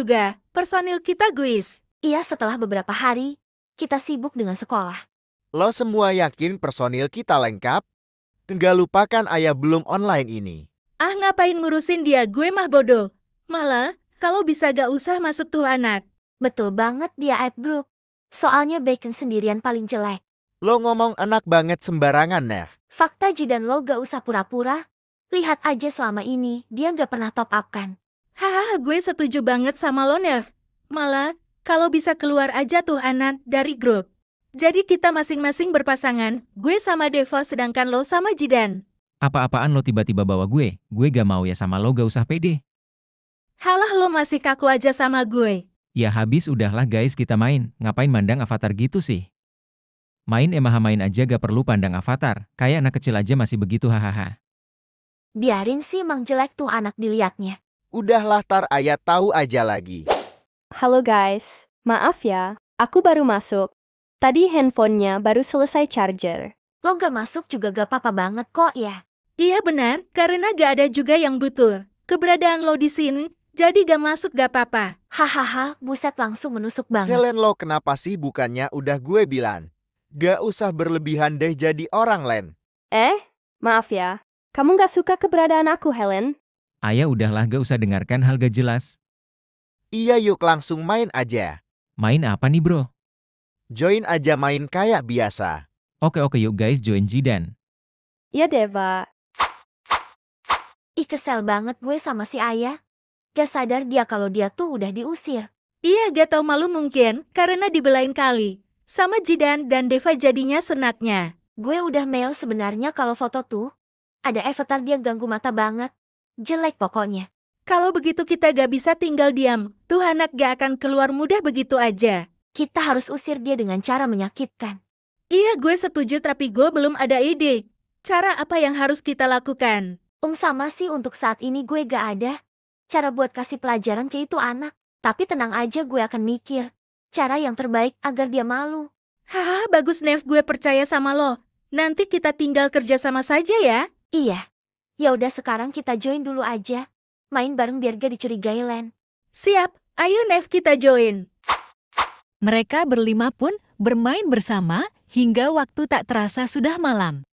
juga personil kita guis. Iya setelah beberapa hari, kita sibuk dengan sekolah. Lo semua yakin personil kita lengkap? Nggak lupakan ayah belum online ini. Ah ngapain ngurusin dia gue mah bodoh. Malah, kalau bisa gak usah masuk tuh anak. Betul banget dia aib group. Soalnya Bacon sendirian paling jelek. Lo ngomong enak banget sembarangan, Nev. Fakta Jidan lo gak usah pura-pura. Lihat aja selama ini, dia gak pernah top up kan. Hah, gue setuju banget sama lo, Nev. Malah, kalau bisa keluar aja tuh anak dari grup. Jadi kita masing-masing berpasangan, gue sama Devo sedangkan lo sama Jidan. Apa-apaan lo tiba-tiba bawa gue? Gue gak mau ya sama lo gak usah pede. Halah lo masih kaku aja sama gue. Ya habis udahlah guys kita main, ngapain mandang avatar gitu sih? Main emaha main aja gak perlu pandang avatar, kayak anak kecil aja masih begitu hahaha. Biarin sih emang jelek tuh anak diliatnya. Udahlah tar ayat tahu aja lagi. Halo guys, maaf ya, aku baru masuk. Tadi handphonenya baru selesai charger. Lo gak masuk juga gak apa-apa banget kok ya. Iya benar, karena gak ada juga yang butuh. Keberadaan lo di sini, jadi gak masuk gak apa-apa. Hahaha, buset langsung menusuk banget. Helen lo kenapa sih bukannya udah gue bilang. Gak usah berlebihan deh jadi orang lain. Eh, maaf ya. Kamu gak suka keberadaan aku, Helen? Ayah udahlah gak usah dengarkan hal gak jelas. Iya yuk langsung main aja. Main apa nih bro? Join aja main kayak biasa. Oke oke yuk guys join Jidan. Ya Deva. Ih kesel banget gue sama si ayah. Gak sadar dia kalau dia tuh udah diusir. Iya gak tau malu mungkin karena dibelain kali. Sama Jidan dan Deva jadinya senaknya. Gue udah mail sebenarnya kalau foto tuh. Ada avatar dia ganggu mata banget. Jelek pokoknya. Kalau begitu kita gak bisa tinggal diam. Tuh anak gak akan keluar mudah begitu aja. Kita harus usir dia dengan cara menyakitkan. Iya gue setuju tapi gue belum ada ide. Cara apa yang harus kita lakukan? Um sama sih untuk saat ini gue gak ada. Cara buat kasih pelajaran ke itu anak. Tapi tenang aja gue akan mikir. Cara yang terbaik agar dia malu. Hahaha bagus Nev, gue percaya sama lo. Nanti kita tinggal kerja sama saja ya. Iya. Ya udah sekarang kita join dulu aja. Main bareng biar gak dicurigai Len. Siap, ayo Nev kita join. Mereka berlima pun bermain bersama hingga waktu tak terasa sudah malam.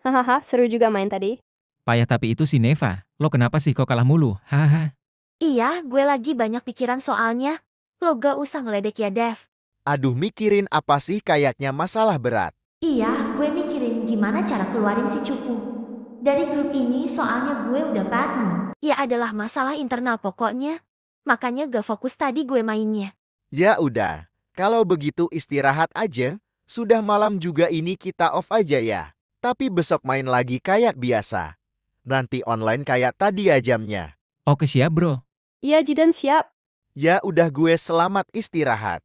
Hahaha, seru juga main tadi. Payah tapi itu si Neva. Lo kenapa sih kok kalah mulu? Hahaha. iya, gue lagi banyak pikiran soalnya. Lo gak usah ngeledek ya, Dev. Aduh, mikirin apa sih kayaknya masalah berat. Iya, gue mikirin gimana cara keluarin si cupu. Dari grup ini soalnya gue udah patmu. Ya adalah masalah internal pokoknya. Makanya gak fokus tadi gue mainnya. Ya udah, kalau begitu istirahat aja. Sudah malam juga ini kita off aja ya. Tapi besok main lagi kayak biasa. Nanti online kayak tadi ya jamnya. Oke siap bro. Ya Jidan siap. Ya udah gue selamat istirahat.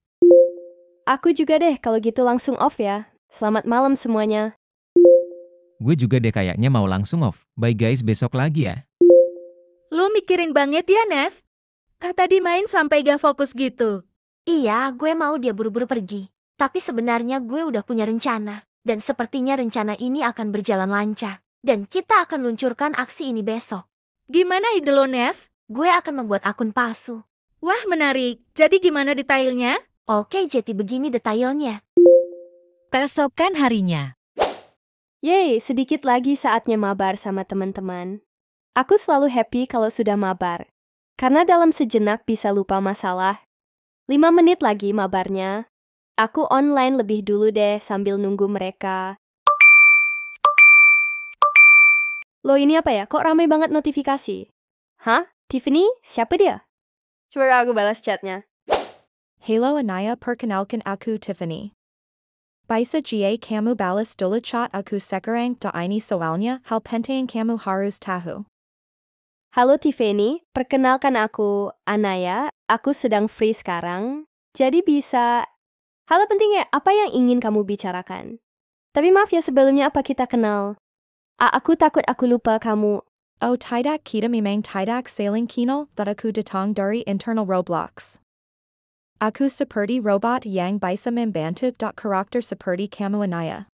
Aku juga deh kalau gitu langsung off ya. Selamat malam semuanya. Gue juga deh kayaknya mau langsung off. Bye guys, besok lagi ya. Lu mikirin banget ya, Nev? Kata tadi main sampai gak fokus gitu. Iya, gue mau dia buru-buru pergi. Tapi sebenarnya gue udah punya rencana. Dan sepertinya rencana ini akan berjalan lancar. Dan kita akan luncurkan aksi ini besok. Gimana ide lo, Nev? Gue akan membuat akun palsu. Wah, menarik. Jadi gimana detailnya? Oke, jadi begini detailnya. Keesokan harinya, Yeay, sedikit lagi saatnya mabar sama teman-teman. Aku selalu happy kalau sudah mabar, karena dalam sejenak bisa lupa masalah. Lima menit lagi mabarnya. Aku online lebih dulu deh sambil nunggu mereka. Lo ini apa ya? Kok ramai banget notifikasi? Hah? Tiffany? Siapa dia? Coba aku balas chatnya. Halo Anaya, perkenalkan aku Tiffany. Bisa GA kamu balas dulachat aku sekarang da ini soalnya hal penting kamu harus tahu. Halo Tiffany, perkenalkan aku Anaya, aku sedang free sekarang, jadi bisa... Hal pentingnya apa yang ingin kamu bicarakan? Tapi maaf ya sebelumnya apa kita kenal? A aku takut aku lupa kamu. Oh tidak kita memang tidak saling kenal, dan aku datang dari internal Roblox. Aku seperti robot yang bisa membantu dot karakter seperti kamu anaya.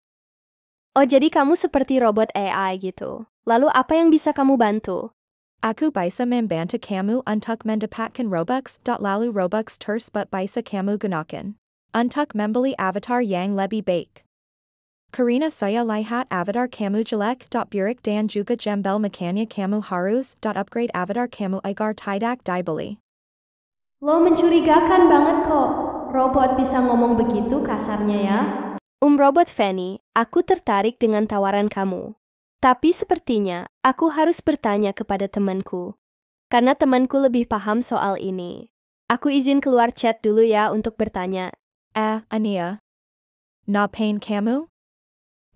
Oh jadi kamu seperti robot AI gitu. Lalu apa yang bisa kamu bantu? Aku bisa membantu kamu untuk mendapatkan Robux. Lalu Robux tersebut bisa kamu gunakan. Untuk membeli avatar yang lebih baik. Karina saya lihat avatar kamu jelek. Burik dan juga jembel mekanya kamu harus. Upgrade avatar kamu agar tidak dibeli. Lo mencurigakan banget kok. Robot bisa ngomong begitu kasarnya ya. Um robot Fanny, aku tertarik dengan tawaran kamu. Tapi sepertinya aku harus bertanya kepada temanku. Karena temanku lebih paham soal ini. Aku izin keluar chat dulu ya untuk bertanya. Eh, Ania. pain kamu?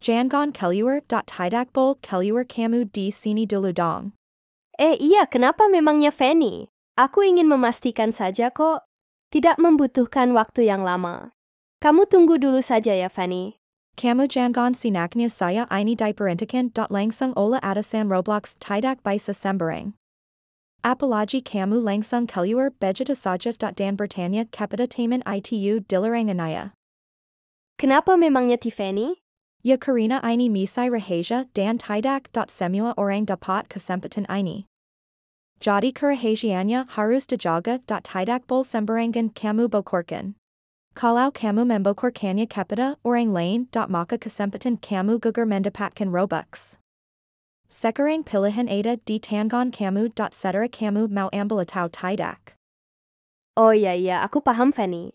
Jangan keluar dot tidak bol keluar kamu di sini dulu dong. Eh iya, kenapa memangnya Fanny? Aku ingin memastikan saja kok, tidak membutuhkan waktu yang lama. Kamu tunggu dulu saja ya, Fanny. Kamu jangan sinaknya saya ini diperintahkan dot langsung ola atasan Roblox tidak bisa sembarang. Apalagi kamu langsung keluar bejata saja dot dan bertanya kepada teman itu dilarang anaya. Kenapa memangnya Tiffany? Ya karena ini misai rahasia dan tidak dot semua orang dapat kesempatan ini. Jadi Kurahasianya Harus Dajaga. Tidakbol Sembarangan Kamu Bokorkan. Kalau Kamu Membokorkanya Kepita Orang Lain. Maka Kesempatan Kamu Gugur Mendapatkan Robux. Sekarang Pilihan Ada di Tangan Kamu. Setera Kamu Mau Ambilatau Tidak. Oh iya iya, aku paham Fanny.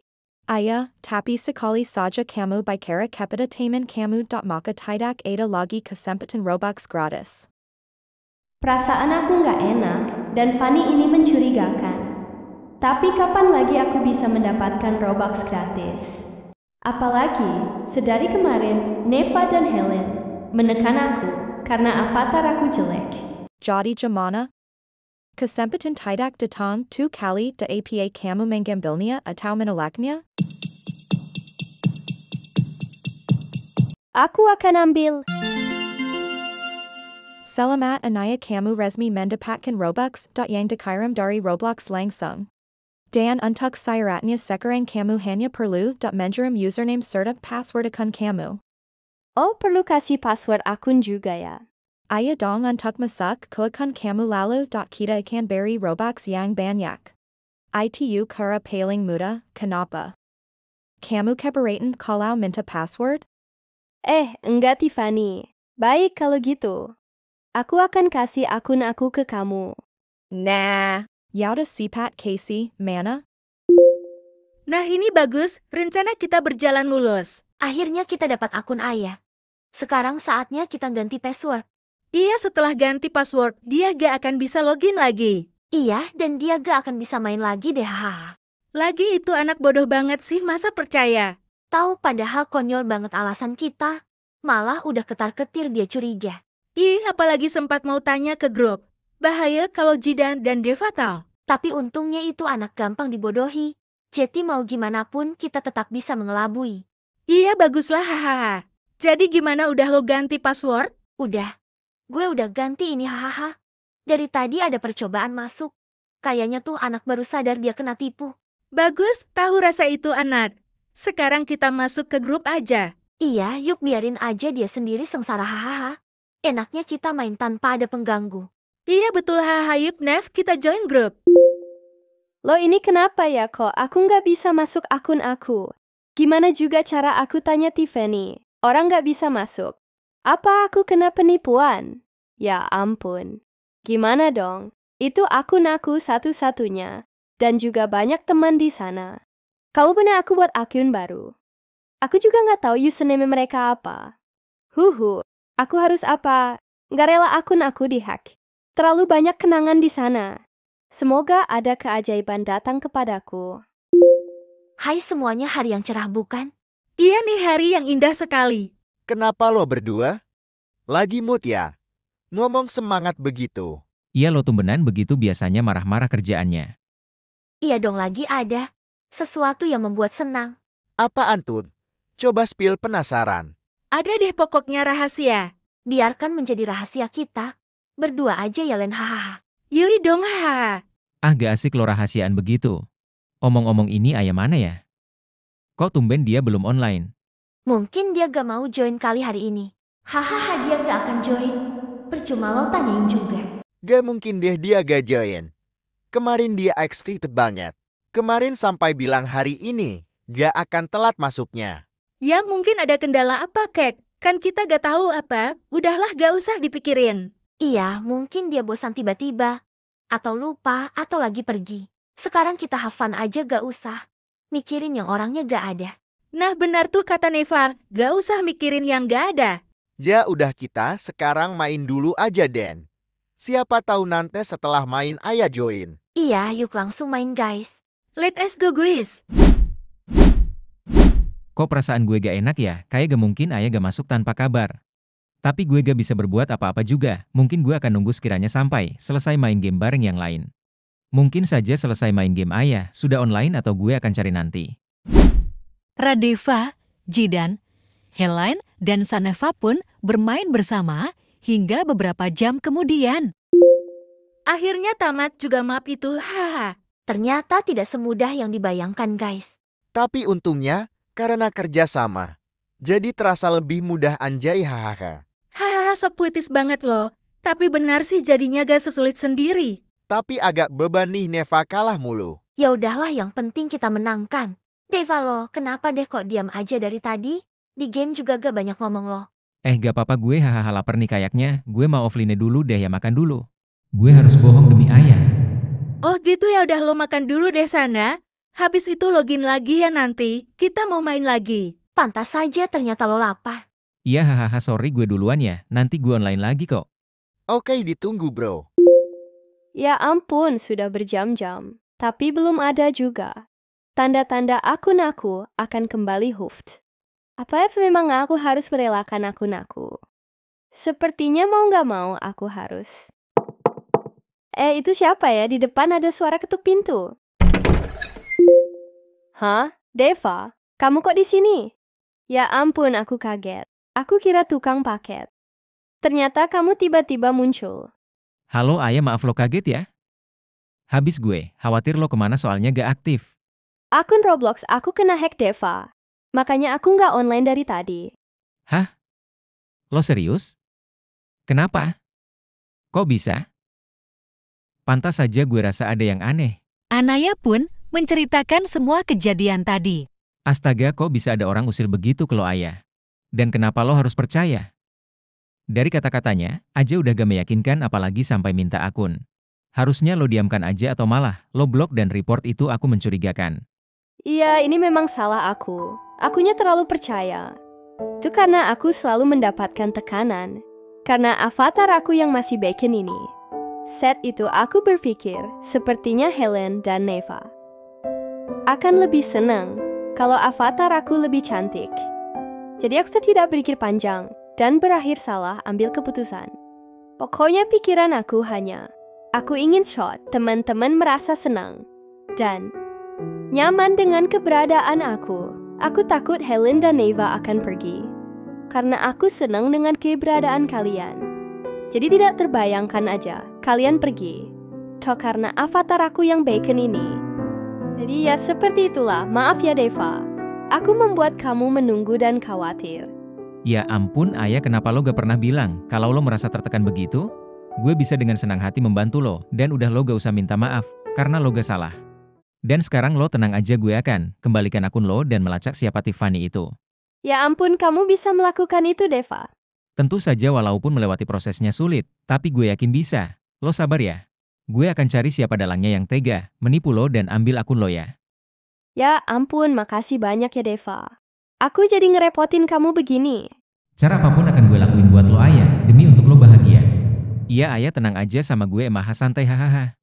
Aya, tapi sekali saja kamu by kara kepita taman kamu. Maka tidak ada lagi kesempatan Robux gratis. Perasaan aku nggak enak dan Fanny ini mencurigakan. Tapi kapan lagi aku bisa mendapatkan Robux gratis? Apalagi, sedari kemarin, Neva dan Helen menekan aku karena avatar aku jelek. Jadi Jamana? Kesempatan tidak datang tu kali de APA kamu mengambilnya atau menolaknya? Aku akan ambil. Selamat Anaya Kamu Resmi Mendapatkan Robux. Yang dikirim Dari Roblox Langsung. Dan Untuk Siratnya Sekarang Kamu Hanya Perlu. Menjerim Username Serta Password Akun Kamu. Oh perlu kasih password akun juga ya. Ayah dong untuk ke akun kamu lalu dot kita akan beri robux yang banyak. Itu cara paling muda, kenapa? Kamu keberatan kalau minta password? Eh, enggak Tiffany. Baik kalau gitu. Aku akan kasih akun aku ke kamu. Nah, yaudah sih Pat, Casey, Mana? Nah ini bagus, rencana kita berjalan mulus. Akhirnya kita dapat akun ayah. Sekarang saatnya kita ganti password. Iya, setelah ganti password, dia gak akan bisa login lagi. Iya, dan dia gak akan bisa main lagi deh, ha. Lagi itu anak bodoh banget sih, masa percaya? Tahu padahal konyol banget alasan kita. Malah udah ketar-ketir dia curiga. Ih, apalagi sempat mau tanya ke grup. Bahaya kalau Jidan dan Devatal. Tapi untungnya itu anak gampang dibodohi. Jadi mau gimana pun kita tetap bisa mengelabui. Iya baguslah hahaha. Jadi gimana udah lo ganti password? Udah. Gue udah ganti ini hahaha. Dari tadi ada percobaan masuk. Kayaknya tuh anak baru sadar dia kena tipu. Bagus, tahu rasa itu anak. Sekarang kita masuk ke grup aja. Iya, yuk biarin aja dia sendiri sengsara hahaha enaknya kita main tanpa ada pengganggu. Iya betul haha yuk Nev, kita join grup. Lo ini kenapa ya kok aku nggak bisa masuk akun aku? Gimana juga cara aku tanya Tiffany? Orang nggak bisa masuk. Apa aku kena penipuan? Ya ampun. Gimana dong? Itu akun aku satu-satunya. Dan juga banyak teman di sana. Kau benar aku buat akun baru. Aku juga nggak tahu username mereka apa. Huhu, Aku harus apa? Gak rela akun aku dihack. Terlalu banyak kenangan di sana. Semoga ada keajaiban datang kepadaku. Hai semuanya hari yang cerah bukan? Iya nih hari yang indah sekali. Kenapa lo berdua? Lagi mood ya? Ngomong semangat begitu. Iya lo tumbenan begitu biasanya marah-marah kerjaannya. Iya dong lagi ada. Sesuatu yang membuat senang. Apa Antun? Coba spill penasaran. Ada deh pokoknya rahasia. Biarkan menjadi rahasia kita. Berdua aja ya Len hahaha. Yuri dong hahaha. Ah gak asik lo rahasiaan begitu. Omong-omong ini ayam mana ya? Kok tumben dia belum online? Mungkin dia gak mau join kali hari ini. Hahaha dia gak akan join. Percuma lo tanyain juga. Gak mungkin deh dia gak join. Kemarin dia excited banget. Kemarin sampai bilang hari ini gak akan telat masuknya. Ya mungkin ada kendala apa, Kek? Kan kita gak tahu apa, udahlah gak usah dipikirin. Iya, mungkin dia bosan tiba-tiba. Atau lupa, atau lagi pergi. Sekarang kita hafan aja gak usah. Mikirin yang orangnya gak ada. Nah benar tuh kata Nevar. gak usah mikirin yang gak ada. Ya udah kita sekarang main dulu aja, Den. Siapa tahu nanti setelah main ayah join. Iya, yuk langsung main guys. Let us go guys. Kok perasaan gue gak enak ya, kayak gak mungkin ayah gak masuk tanpa kabar. Tapi gue gak bisa berbuat apa-apa juga, mungkin gue akan nunggu sekiranya sampai, selesai main game bareng yang lain. Mungkin saja selesai main game ayah, sudah online atau gue akan cari nanti. Radeva, Jidan, Helen, dan Saneva pun bermain bersama hingga beberapa jam kemudian. Akhirnya tamat juga map itu, haha. Ternyata tidak semudah yang dibayangkan guys. Tapi untungnya, karena kerjasama. Jadi terasa lebih mudah anjay hahaha. Hahaha sok puitis banget loh. Tapi benar sih jadinya gak sesulit sendiri. Tapi agak beban nih Neva kalah mulu. Ya udahlah yang penting kita menangkan. Deva lo, kenapa deh kok diam aja dari tadi? Di game juga gak banyak ngomong lo. Eh gak apa-apa gue hahaha lapar nih kayaknya. Gue mau offline dulu deh ya makan dulu. Gue harus bohong demi ayah. Oh gitu ya udah lo makan dulu deh sana. Habis itu login lagi ya nanti, kita mau main lagi. Pantas saja ternyata lo lapar. Iya hahaha sorry gue duluan ya, nanti gue online lagi kok. Oke ditunggu bro. Ya ampun, sudah berjam-jam. Tapi belum ada juga. Tanda-tanda akun aku akan kembali hoofed. Apa ya, memang aku harus merelakan akun aku? Sepertinya mau nggak mau aku harus. Eh, itu siapa ya? Di depan ada suara ketuk pintu. Hah? Deva? Kamu kok di sini? Ya ampun, aku kaget. Aku kira tukang paket. Ternyata kamu tiba-tiba muncul. Halo ayah, maaf lo kaget ya. Habis gue, khawatir lo kemana soalnya gak aktif. Akun Roblox aku kena hack Deva. Makanya aku gak online dari tadi. Hah? Lo serius? Kenapa? Kok bisa? Pantas saja gue rasa ada yang aneh. Anaya pun menceritakan semua kejadian tadi. Astaga, kok bisa ada orang usil begitu ke lo ayah? Dan kenapa lo harus percaya? Dari kata-katanya, aja udah gak meyakinkan apalagi sampai minta akun. Harusnya lo diamkan aja atau malah, lo blok dan report itu aku mencurigakan. Iya, ini memang salah aku. Akunya terlalu percaya. Itu karena aku selalu mendapatkan tekanan. Karena avatar aku yang masih bacon ini. Set itu aku berpikir, sepertinya Helen dan Neva akan lebih senang kalau avatar aku lebih cantik. Jadi aku tidak berpikir panjang dan berakhir salah ambil keputusan. Pokoknya pikiran aku hanya, aku ingin shot teman-teman merasa senang dan nyaman dengan keberadaan aku. Aku takut Helen dan Neva akan pergi karena aku senang dengan keberadaan kalian. Jadi tidak terbayangkan aja, kalian pergi. Toh karena avatar aku yang bacon ini, jadi ya seperti itulah, maaf ya Deva. Aku membuat kamu menunggu dan khawatir. Ya ampun ayah kenapa lo gak pernah bilang, kalau lo merasa tertekan begitu, gue bisa dengan senang hati membantu lo, dan udah lo gak usah minta maaf, karena lo gak salah. Dan sekarang lo tenang aja gue akan, kembalikan akun lo dan melacak siapa Tiffany itu. Ya ampun kamu bisa melakukan itu Deva. Tentu saja walaupun melewati prosesnya sulit, tapi gue yakin bisa. Lo sabar ya. Gue akan cari siapa dalangnya yang tega, menipu lo dan ambil akun lo ya. Ya ampun, makasih banyak ya Deva. Aku jadi ngerepotin kamu begini. Cara apapun akan gue lakuin buat lo ayah, demi untuk lo bahagia. Iya ayah tenang aja sama gue maha santai hahaha.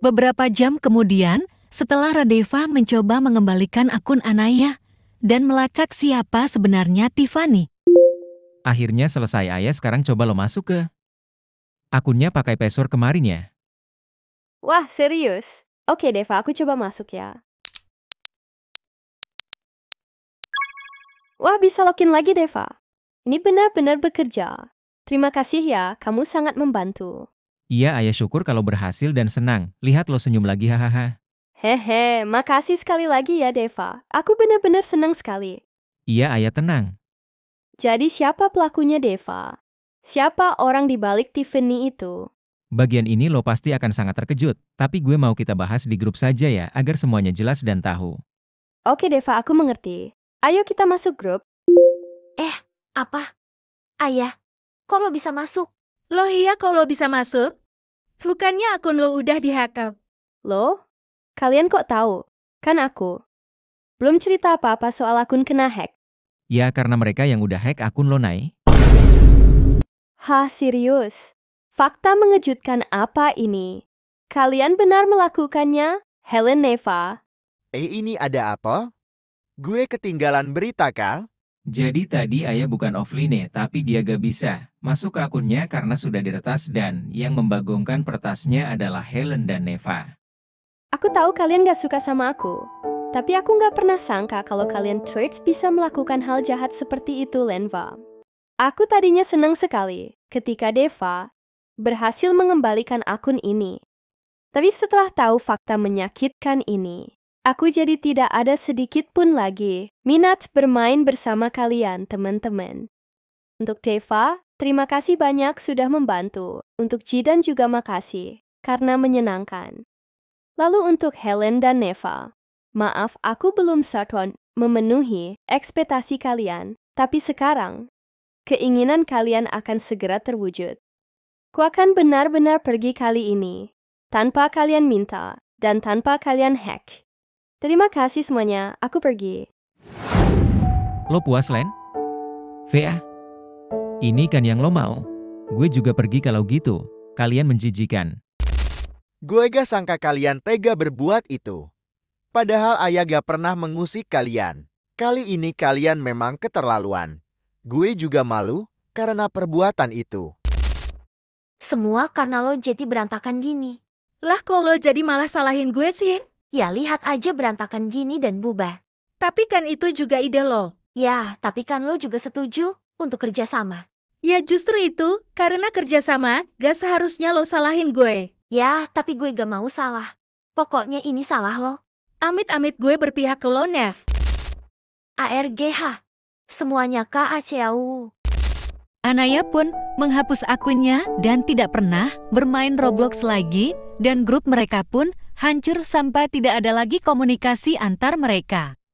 Beberapa jam kemudian, setelah Radeva mencoba mengembalikan akun Anaya dan melacak siapa sebenarnya Tiffany. Akhirnya selesai ayah sekarang coba lo masuk ke akunnya pakai password kemarin ya. Wah, serius? Oke, Deva, aku coba masuk ya. Wah, bisa login lagi, Deva. Ini benar-benar bekerja. Terima kasih ya, kamu sangat membantu. Iya, ayah syukur kalau berhasil dan senang. Lihat lo senyum lagi, hahaha. Hehe, makasih sekali lagi ya, Deva. Aku benar-benar senang sekali. Iya, ayah tenang. Jadi siapa pelakunya Deva? Siapa orang di balik Tiffany itu? Bagian ini lo pasti akan sangat terkejut, tapi gue mau kita bahas di grup saja ya agar semuanya jelas dan tahu. Oke Deva, aku mengerti. Ayo kita masuk grup. Eh, apa? Ayah, kok lo bisa masuk? Lo iya kok lo bisa masuk? Bukannya akun lo udah dihack Lo? Kalian kok tahu? Kan aku. Belum cerita apa-apa soal akun kena hack. Ya, karena mereka yang udah hack akun lo naik. Hah, serius? Fakta mengejutkan apa ini? Kalian benar melakukannya, Helen Neva. Eh ini ada apa? Gue ketinggalan berita kah? Jadi tadi ayah bukan offline tapi dia gak bisa. Masuk ke akunnya karena sudah diretas dan yang membagongkan pertasnya adalah Helen dan Neva. Aku tahu kalian gak suka sama aku. Tapi aku gak pernah sangka kalau kalian Church bisa melakukan hal jahat seperti itu, Lenva. Aku tadinya senang sekali ketika Deva, berhasil mengembalikan akun ini. Tapi setelah tahu fakta menyakitkan ini, aku jadi tidak ada sedikit pun lagi minat bermain bersama kalian, teman-teman. Untuk Deva, terima kasih banyak sudah membantu. Untuk Jidan juga makasih, karena menyenangkan. Lalu untuk Helen dan Neva, maaf aku belum satuan memenuhi ekspektasi kalian, tapi sekarang, keinginan kalian akan segera terwujud. Aku akan benar-benar pergi kali ini, tanpa kalian minta dan tanpa kalian hack. Terima kasih semuanya, aku pergi. Lo puas, Len? Vea? ini kan yang lo mau. Gue juga pergi kalau gitu. Kalian menjijikan. Gue gak sangka kalian tega berbuat itu. Padahal ayah gak pernah mengusik kalian. Kali ini kalian memang keterlaluan. Gue juga malu karena perbuatan itu. Semua karena lo jadi berantakan gini. Lah kok lo jadi malah salahin gue sih? Ya lihat aja berantakan gini dan bubar. Tapi kan itu juga ide lo. Ya, tapi kan lo juga setuju untuk kerjasama. Ya justru itu, karena kerjasama, gak seharusnya lo salahin gue. Ya, tapi gue gak mau salah. Pokoknya ini salah lo. Amit-amit gue berpihak ke lo, Nev. ARGH. Semuanya KACAU. Anaya pun menghapus akunnya dan tidak pernah bermain Roblox lagi dan grup mereka pun hancur sampai tidak ada lagi komunikasi antar mereka.